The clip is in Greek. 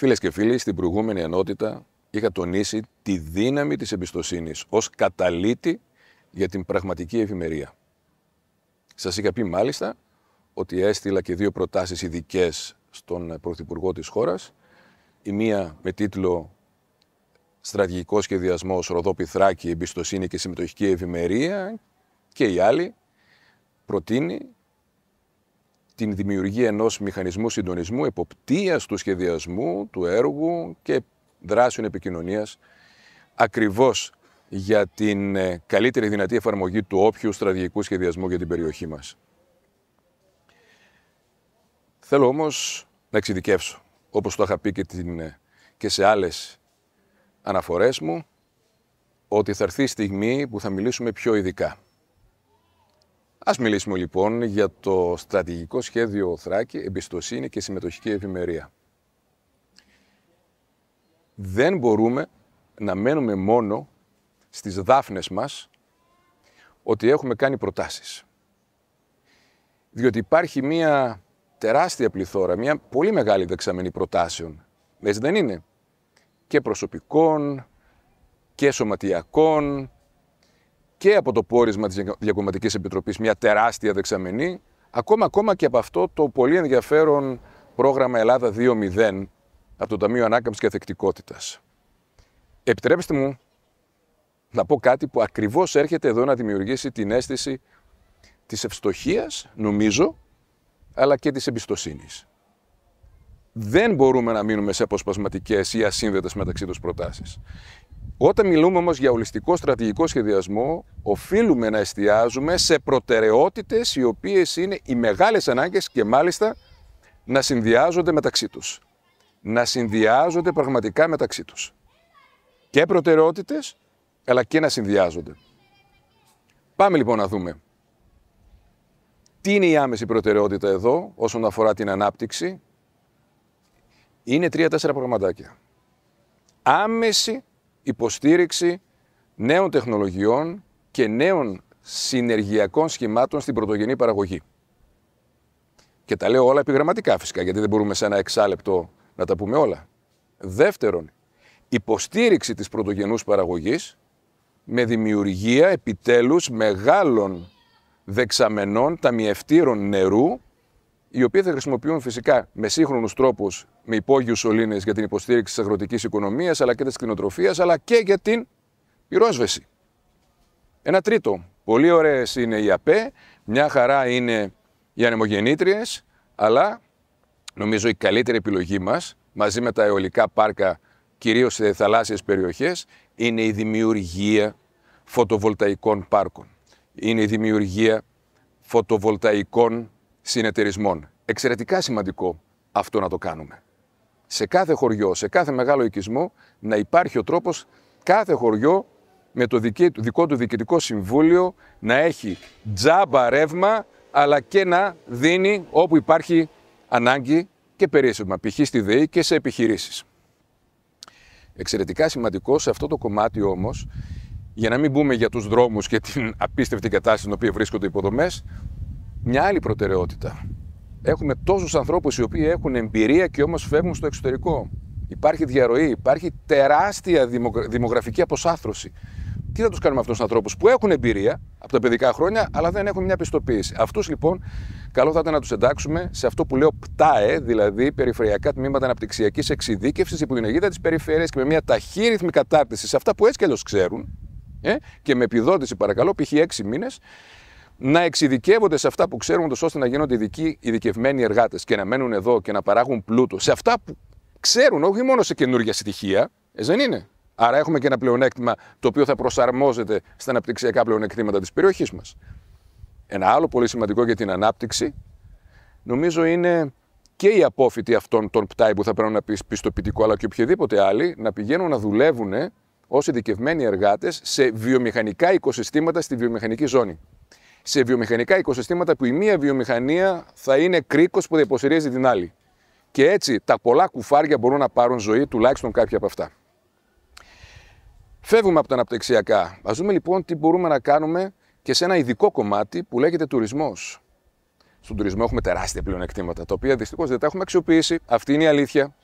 Φίλες και φίλοι, στην προηγούμενη ενότητα είχα τονίσει τη δύναμη της εμπιστοσύνης ως καταλήτη για την πραγματική ευημερία. Σας είχα πει μάλιστα ότι έστειλα και δύο προτάσεις ειδικές στον Πρωθυπουργό της χώρας. Η μία με τίτλο «Στρατηγικό σχεδιασμός Ροδόπη Θράκη, εμπιστοσύνη και συμμετοχική ευημερία» και η άλλη προτείνει την δημιουργία ενός μηχανισμού συντονισμού, εποπτείας του σχεδιασμού, του έργου και δράσεων επικοινωνίας, ακριβώς για την ε, καλύτερη δυνατή εφαρμογή του όποιου στρατηγικού σχεδιασμού για την περιοχή μας. Θέλω όμως να εξειδικεύσω, όπως το είχα πει και, την, ε, και σε άλλες αναφορές μου, ότι θα έρθει η στιγμή που θα μιλήσουμε πιο ειδικά. Ας μιλήσουμε λοιπόν για το στρατηγικό σχέδιο Θράκη, εμπιστοσύνη και συμμετοχική ευημερία. Δεν μπορούμε να μένουμε μόνο στις δάφνες μας ότι έχουμε κάνει προτάσεις. Διότι υπάρχει μια τεράστια πληθώρα, μια πολύ μεγάλη δεξαμενή προτάσεων. δεν είναι. Και προσωπικών και σωματιακών και από το πόρισμα της Διακομματικής Επιτροπής μια τεράστια δεξαμενή, ακόμα, ακόμα και από αυτό το πολύ ενδιαφέρον πρόγραμμα Ελλάδα 2.0 από το Ταμείο Ανάκαμψης και Αθεκτικότητας. Επιτρέψτε μου να πω κάτι που ακριβώς έρχεται εδώ να δημιουργήσει την αίσθηση της ευστοχίας, νομίζω, αλλά και της εμπιστοσύνης δεν μπορούμε να μείνουμε σε αποσπασματικές ή ασύνδετες μεταξύ τους προτάσεις. Όταν μιλούμε όμως για ολιστικό στρατηγικό σχεδιασμό, οφείλουμε να εστιάζουμε σε προτεραιότητες οι οποίες είναι οι μεγάλες ανάγκες και μάλιστα να συνδυάζονται μεταξύ τους. Να συνδυάζονται πραγματικά μεταξύ τους. Και προτεραιότητες, αλλά και να συνδυάζονται. Πάμε λοιπόν να δούμε. Τι είναι η άμεση προτεραιότητα εδώ όσον αφορά την ανάπτυξη είναι τρία-τέσσερα προγραμματάκια. Άμεση υποστήριξη νέων τεχνολογιών και νέων συνεργειακών σχημάτων στην πρωτογενή παραγωγή. Και τα λέω όλα επιγραμματικά φυσικά, γιατί δεν μπορούμε σε ένα εξάλεπτο να τα πούμε όλα. Δεύτερον, υποστήριξη της πρωτογενούς παραγωγής με δημιουργία επιτέλους μεγάλων δεξαμενών ταμιευτήρων νερού οι οποίοι θα χρησιμοποιούν φυσικά με σύγχρονους τρόπους, με υπόγειους σωλήνες για την υποστήριξη της αγροτικής οικονομίας αλλά και της κτηνοτροφίας, αλλά και για την πυρόσβεση. Ένα τρίτο. Πολύ ωραίες είναι οι ΑΠΕ, μια χαρά είναι οι ανεμογεννήτριες, αλλά νομίζω η καλύτερη επιλογή μας μαζί με τα αεολικά πάρκα, κυρίως σε θαλάσσιες περιοχές, είναι η δημιουργία φωτοβολταϊκών πάρκων. Είναι η δημιουργία φωτοβολταϊκών συνεταιρισμών. Εξαιρετικά σημαντικό αυτό να το κάνουμε. Σε κάθε χωριό, σε κάθε μεγάλο οικισμό να υπάρχει ο τρόπος κάθε χωριό με το δικό του διοικητικό συμβούλιο να έχει τζάμπα ρεύμα αλλά και να δίνει όπου υπάρχει ανάγκη και περίσσευμα, π.χ. στη ΔΕΗ και σε επιχειρήσεις. Εξαιρετικά σημαντικό σε αυτό το κομμάτι όμως, για να μην μπούμε για τους δρόμους και την απίστευτη κατάσταση στην οποία βρίσκονται οι υποδομές, μια άλλη προτεραιότητα. Έχουμε τόσους ανθρώπους οι οποίοι έχουν εμπειρία και όμως φεύγουν στο εξωτερικό. Υπάρχει διαρροή, υπάρχει τεράστια δημογραφική αποσάθρωση. Τι θα τους κάνουμε αυτούς τους ανθρώπους που έχουν εμπειρία από τα παιδικά χρόνια, αλλά δεν έχουν μια πιστοποίηση. Αυτούς λοιπόν, καλό θα ήταν να τους εντάξουμε σε αυτό που λέω ΠΤΑΕ, δηλαδή Περιφερειακά Τμήματα Αναπτυξιακής Εξειδίκευσης, υπό την αιγύδα της Περιφέρειας και με μια ταχύρυθμη κατάρτιση σε αυτά που έτσι κι αλλιώς ξέρουν, ε, και με επιδότηση παρακαλώ, π.χ. 6 μήνες, να εξειδικεύονται σε αυτά που ξέρουν, ώστε να γίνονται ειδικοί, ειδικευμένοι εργάτες και να μένουν εδώ και να παράγουν πλούτο σε αυτά που ξέρουν, όχι μόνο σε καινούργια στοιχεία, ε, δεν είναι. Άρα έχουμε και ένα πλεονέκτημα το οποίο θα προσαρμόζεται στα αναπτυξιακά πλεονεκτήματα της περιοχής μας. Ένα άλλο πολύ σημαντικό για την ανάπτυξη, νομίζω είναι και οι απόφοιτοι αυτών των πτάι που θα πρέπει να πιστοποιητικό, αλλά και οποιοδήποτε άλλοι, να πηγαίνουν να δουλεύουν ως ειδικευμένοι εργάτες σε βιομηχανικά οικοσυστήματα στη βιομηχανική ζώνη σε βιομηχανικά οικοσυστήματα που η μία βιομηχανία θα είναι κρίκος που θα την άλλη. Και έτσι τα πολλά κουφάρια μπορούν να πάρουν ζωή, τουλάχιστον κάποια από αυτά. Φεύγουμε από τα αναπτυξιακά. Ας δούμε λοιπόν τι μπορούμε να κάνουμε και σε ένα ειδικό κομμάτι που λέγεται τουρισμός. Στον τουρισμό έχουμε τεράστια πλεονεκτήματα, τα οποία δυστυχώς δεν τα έχουμε αξιοποιήσει. Αυτή είναι η αλήθεια.